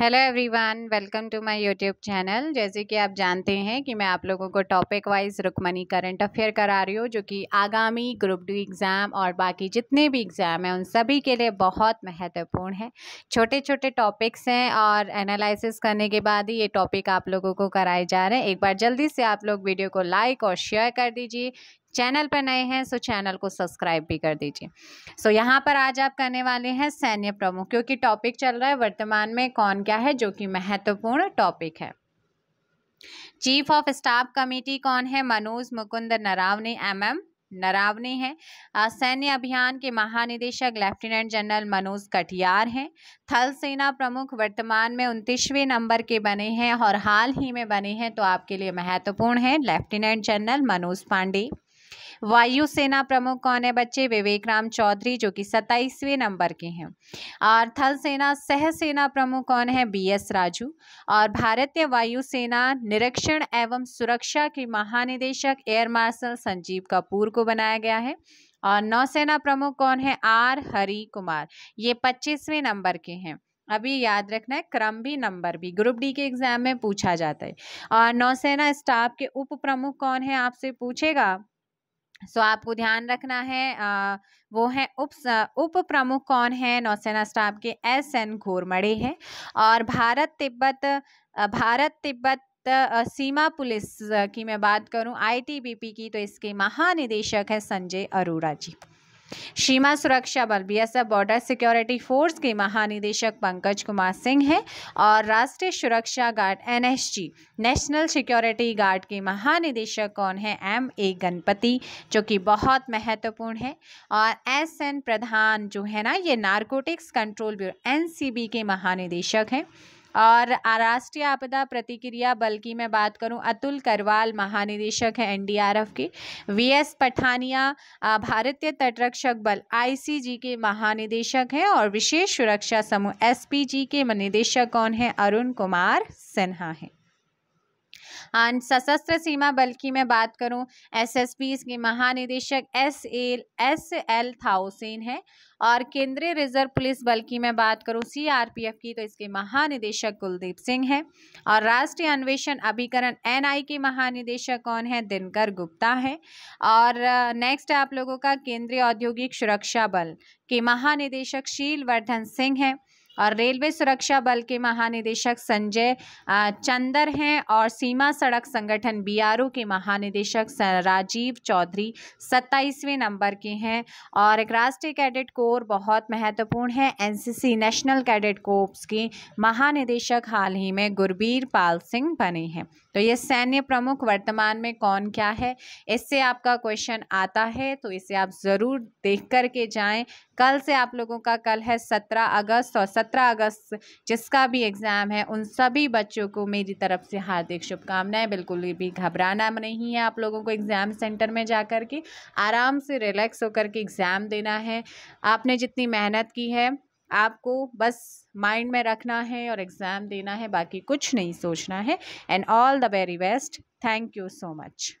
hello everyone welcome to my YouTube channel जैसे कि आप जानते हैं कि मैं आप लोगों को topic wise Rukmani current affair करा रही हूँ जो कि आगामी ग्रुप डी एग्ज़ाम और बाकी जितने भी एग्ज़ाम हैं उन सभी के लिए बहुत महत्वपूर्ण है छोटे छोटे टॉपिक्स हैं और एनालिसिस करने के बाद ही ये टॉपिक आप लोगों को कराए जा रहे हैं एक बार जल्दी से आप लोग वीडियो को लाइक और शेयर कर दीजिए चैनल पर नए हैं सो चैनल को सब्सक्राइब भी कर दीजिए सो यहाँ पर आज आप करने वाले हैं सैन्य प्रमुख क्योंकि टॉपिक चल रहा है वर्तमान में कौन क्या है जो कि महत्वपूर्ण टॉपिक है चीफ ऑफ स्टाफ कमेटी कौन है मनोज मुकुंद एम एमएम नरावनी है सैन्य अभियान के महानिदेशक लेफ्टिनेंट जनरल मनोज कटियार हैं थल सेना प्रमुख वर्तमान में उनतीसवें नंबर के बने हैं और हाल ही में बने हैं तो आपके लिए महत्वपूर्ण है लेफ्टिनेंट जनरल मनोज पांडे वायुसेना प्रमुख कौन है बच्चे विवेक राम चौधरी जो कि सत्ताईसवें नंबर के हैं और थल सेना सह सेना प्रमुख कौन है बी एस राजू और भारतीय वायुसेना निरीक्षण एवं सुरक्षा के महानिदेशक एयर मार्शल संजीव कपूर को बनाया गया है और नौसेना प्रमुख कौन है आर हरि कुमार ये पच्चीसवें नंबर के हैं अभी याद रखना है क्रम भी नंबर भी ग्रुप डी के एग्जाम में पूछा जाता है और नौसेना स्टाफ के उप प्रमुख कौन है आपसे पूछेगा सो so, आपको ध्यान रखना है आ, वो है उप उप प्रमुख कौन है नौसेना स्टाफ के एस एन घोरमड़े हैं और भारत तिब्बत भारत तिब्बत सीमा पुलिस की मैं बात करूं आईटीबीपी की तो इसके महानिदेशक है संजय अरोड़ा जी सीमा सुरक्षा बल बीएसएफ बॉर्डर सिक्योरिटी फोर्स के महानिदेशक पंकज कुमार सिंह हैं और राष्ट्रीय सुरक्षा guard NSG national security guard के महानिदेशक कौन है एम ए गणपति जो कि बहुत महत्वपूर्ण है और एस एन प्रधान जो है ना ये नारकोटिक्स कंट्रोल ब्यूरो एनसीबी के महानिदेशक हैं और राष्ट्रीय आपदा प्रतिक्रिया बल की मैं बात करूं अतुल करवाल महानिदेशक है एनडीआरएफ के वीएस पठानिया भारतीय तटरक्षक बल आईसीजी के महानिदेशक हैं और विशेष सुरक्षा समूह एसपीजी के निदेशक कौन है अरुण कुमार सिन्हा हैं हाँ, सशस्त्र सीमा बल की मैं बात करूं एसएसबी के महानिदेशक S L S L Thaosen है और केंद्रीय रिजर्व पुलिस बल की मैं बात करूं सीआरपीएफ की तो इसके महानिदेशक कुलदीप सिंह है और राष्ट्रीय अन्वेषण अभिकरण एनआई के महानिदेशक कौन है दिनकर गुप्ता है और नेक्स्ट आप लोगों का केंद्रीय औद्योगिक सुरक्षा बल के महानिदेशक शीलवर्धन सिंह है और रेलवे सुरक्षा बल के महानिदेशक संजय चंदर हैं और सीमा सड़क संगठन बीआरओ के महानिदेशक राजीव चौधरी सत्ताईसवें नंबर के हैं और एक राष्ट्रीय कैडेट कोर बहुत महत्वपूर्ण है एनसीसी नेशनल कैडेट कोर्स के महानिदेशक हाल ही में गुरबीर पाल सिंह बने हैं तो ये सैन्य प्रमुख वर्तमान में कौन क्या है इससे आपका क्वेश्चन आता है तो इसे आप ज़रूर देख कर के कल से आप लोगों का कल है सत्रह अगस्त और सत्रह अगस्त जिसका भी एग्ज़ाम है उन सभी बच्चों को मेरी तरफ से हार्दिक शुभकामनाएं बिल्कुल भी घबराना नहीं है आप लोगों को एग्ज़ाम सेंटर में जा कर के आराम से रिलैक्स होकर के एग्ज़ाम देना है आपने जितनी मेहनत की है आपको बस माइंड में रखना है और एग्ज़ाम देना है बाकी कुछ नहीं सोचना है and all the very best thank you so much